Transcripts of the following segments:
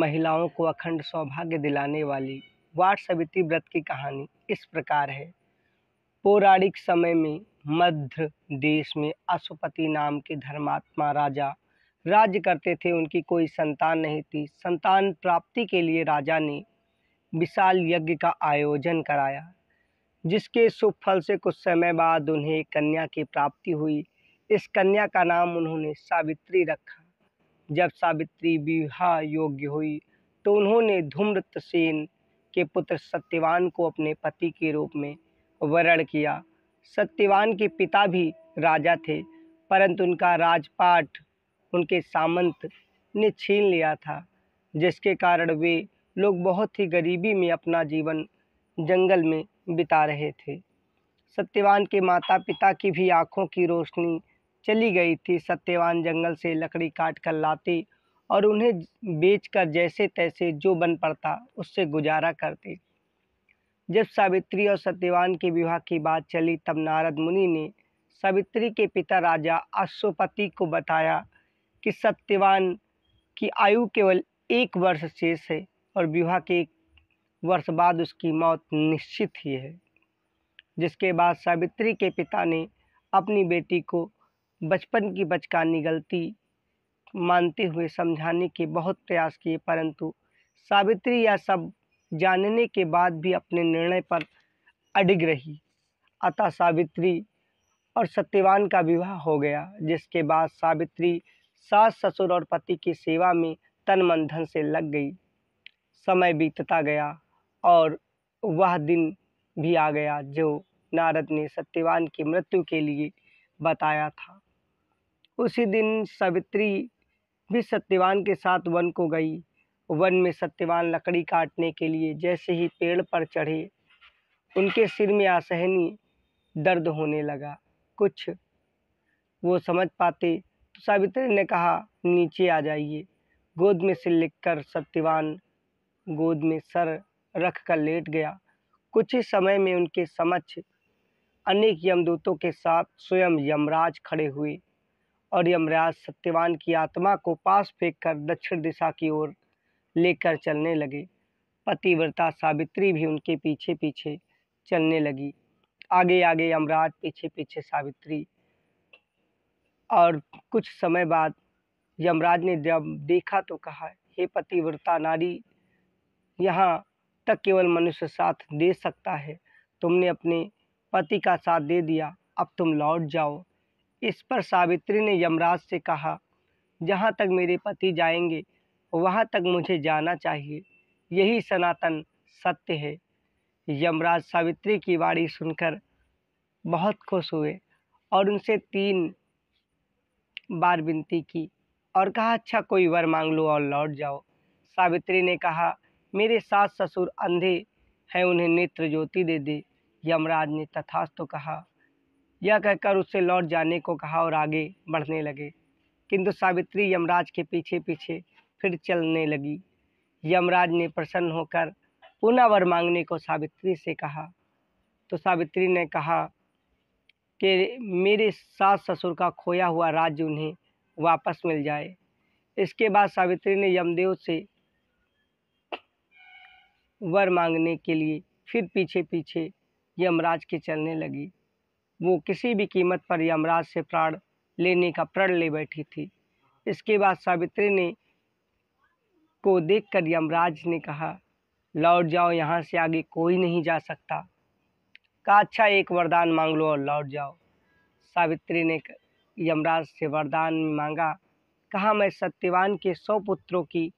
महिलाओं को अखंड सौभाग्य दिलाने वाली वार्ड सविती व्रत की कहानी इस प्रकार है पौराणिक समय में मध्य देश में अशुपति नाम के धर्मात्मा राजा राज्य करते थे उनकी कोई संतान नहीं थी संतान प्राप्ति के लिए राजा ने विशाल यज्ञ का आयोजन कराया जिसके शुभ फल से कुछ समय बाद उन्हें कन्या की प्राप्ति हुई इस कन्या का नाम उन्होंने सावित्री रखा जब सावित्री विवाह योग्य हुई तो उन्होंने धूम्रतसेन के पुत्र सत्यवान को अपने पति के रूप में वरण किया सत्यवान के पिता भी राजा थे परंतु उनका राजपाट उनके सामंत ने छीन लिया था जिसके कारण वे लोग बहुत ही गरीबी में अपना जीवन जंगल में बिता रहे थे सत्यवान के माता पिता की भी आँखों की रोशनी चली गई थी सत्यवान जंगल से लकड़ी काट कर लाती और उन्हें बेचकर जैसे तैसे जो बन पड़ता उससे गुजारा करते जब सावित्री और सत्यवान के विवाह की बात चली तब नारद मुनि ने सावित्री के पिता राजा अश्वपति को बताया कि सत्यवान की आयु केवल एक वर्ष शेष है और विवाह के एक वर्ष बाद उसकी मौत निश्चित ही है जिसके बाद सावित्री के पिता ने अपनी बेटी को बचपन की बचकानी गलती मानते हुए समझाने के बहुत प्रयास किए परंतु सावित्री यह सब जानने के बाद भी अपने निर्णय पर अडिग रही अतः सावित्री और सत्यवान का विवाह हो गया जिसके बाद सावित्री सास ससुर और पति की सेवा में तन मन धन से लग गई समय बीतता गया और वह दिन भी आ गया जो नारद ने सत्यवान की मृत्यु के लिए बताया था उसी दिन सावित्री भी सत्यवान के साथ वन को गई वन में सत्यवान लकड़ी काटने के लिए जैसे ही पेड़ पर चढ़े उनके सिर में असहनी दर्द होने लगा कुछ वो समझ पाते तो सावित्री ने कहा नीचे आ जाइए गोद में से लिखकर सत्यवान गोद में सर रख कर लेट गया कुछ ही समय में उनके समक्ष अनेक यमदूतों के साथ स्वयं यमराज खड़े हुए और यमराज सत्यवान की आत्मा को पास फेंक कर दक्षिण दिशा की ओर लेकर चलने लगे पतिव्रता सावित्री भी उनके पीछे पीछे चलने लगी आगे आगे यमराज पीछे पीछे सावित्री और कुछ समय बाद यमराज ने जब देखा तो कहा हे पतिव्रता नारी यहाँ तक केवल मनुष्य साथ दे सकता है तुमने अपने पति का साथ दे दिया अब तुम लौट जाओ इस पर सावित्री ने यमराज से कहा जहाँ तक मेरे पति जाएंगे वहाँ तक मुझे जाना चाहिए यही सनातन सत्य है यमराज सावित्री की वाणी सुनकर बहुत खुश हुए और उनसे तीन बार विनती की और कहा अच्छा कोई वर मांग लो और लौट जाओ सावित्री ने कहा मेरे सास ससुर अंधे हैं उन्हें नेत्र ज्योति दे दे यमराज ने तथास्तु कहा यह कहकर उससे लौट जाने को कहा और आगे बढ़ने लगे किंतु सावित्री यमराज के पीछे पीछे फिर चलने लगी यमराज ने प्रसन्न होकर पुनः वर मांगने को सावित्री से कहा तो सावित्री ने कहा कि मेरे सास ससुर का खोया हुआ राज्य उन्हें वापस मिल जाए इसके बाद सावित्री ने यमदेव से वर मांगने के लिए फिर पीछे पीछे यमराज के चलने लगी वो किसी भी कीमत पर यमराज से प्राण लेने का प्रण ले बैठी थी इसके बाद सावित्री ने को देखकर यमराज ने कहा लौट जाओ यहाँ से आगे कोई नहीं जा सकता का अच्छा एक वरदान मांग लो और लौट जाओ सावित्री ने यमराज से वरदान मांगा कहा मैं सत्यवान के सौ पुत्रों की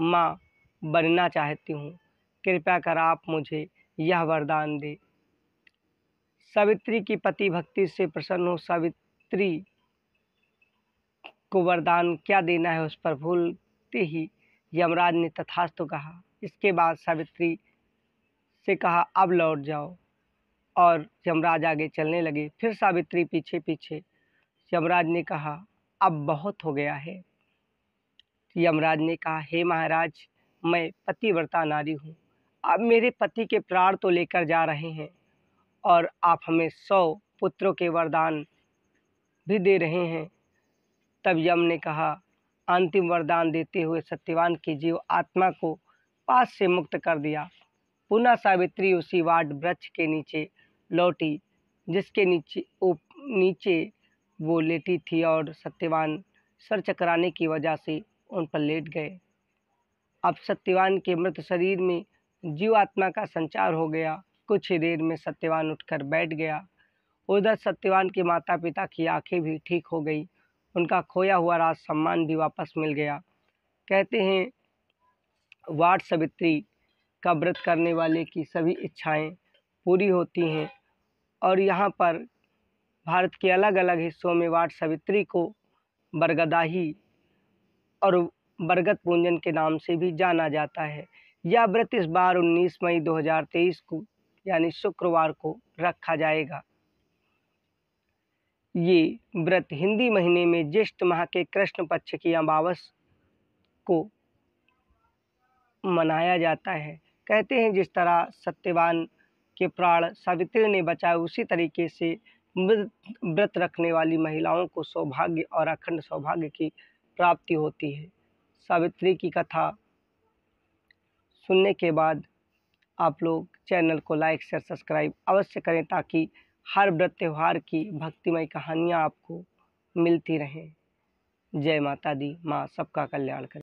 माँ बनना चाहती हूँ कृपया कर आप मुझे यह वरदान दे सावित्री की पति भक्ति से प्रसन्न हो सावित्री को वरदान क्या देना है उस पर भूलते ही यमराज ने तथास्तु कहा इसके बाद सावित्री से कहा अब लौट जाओ और यमराज आगे चलने लगे फिर सावित्री पीछे पीछे यमराज ने कहा अब बहुत हो गया है यमराज ने कहा हे महाराज मैं पतिव्रता नारी हूँ अब मेरे पति के प्राण तो लेकर जा रहे हैं और आप हमें सौ पुत्रों के वरदान भी दे रहे हैं तब यम ने कहा अंतिम वरदान देते हुए सत्यवान की जीव आत्मा को पास से मुक्त कर दिया पुनः सावित्री उसी वाट वृक्ष के नीचे लौटी जिसके नीचे उप नीचे वो लेटी थी और सत्यवान सर चकराने की वजह से उन पर लेट गए अब सत्यवान के मृत शरीर में जीव आत्मा का संचार हो गया कुछ ही देर में सत्यवान उठकर बैठ गया उधर सत्यवान के माता पिता की आंखें भी ठीक हो गई उनका खोया हुआ राज सम्मान भी वापस मिल गया कहते हैं वाट सवित्री का व्रत करने वाले की सभी इच्छाएं पूरी होती हैं और यहाँ पर भारत के अलग अलग हिस्सों में वाट सवित्री को बरगदाही और बरगद पूंजन के नाम से भी जाना जाता है यह व्रत इस बार 19 मई 2023 को यानी शुक्रवार को रखा जाएगा ये व्रत हिंदी महीने में ज्येष्ठ माह के कृष्ण पक्ष की अमावस को मनाया जाता है कहते हैं जिस तरह सत्यवान के प्राण सावित्री ने बचाए उसी तरीके से व्रत रखने वाली महिलाओं को सौभाग्य और अखंड सौभाग्य की प्राप्ति होती है सावित्री की कथा सुनने के बाद आप लोग चैनल को लाइक शेयर सब्सक्राइब अवश्य करें ताकि हर व्रत त्यौहार की भक्तिमय कहानियाँ आपको मिलती रहें जय माता दी माँ सबका कल्याण करें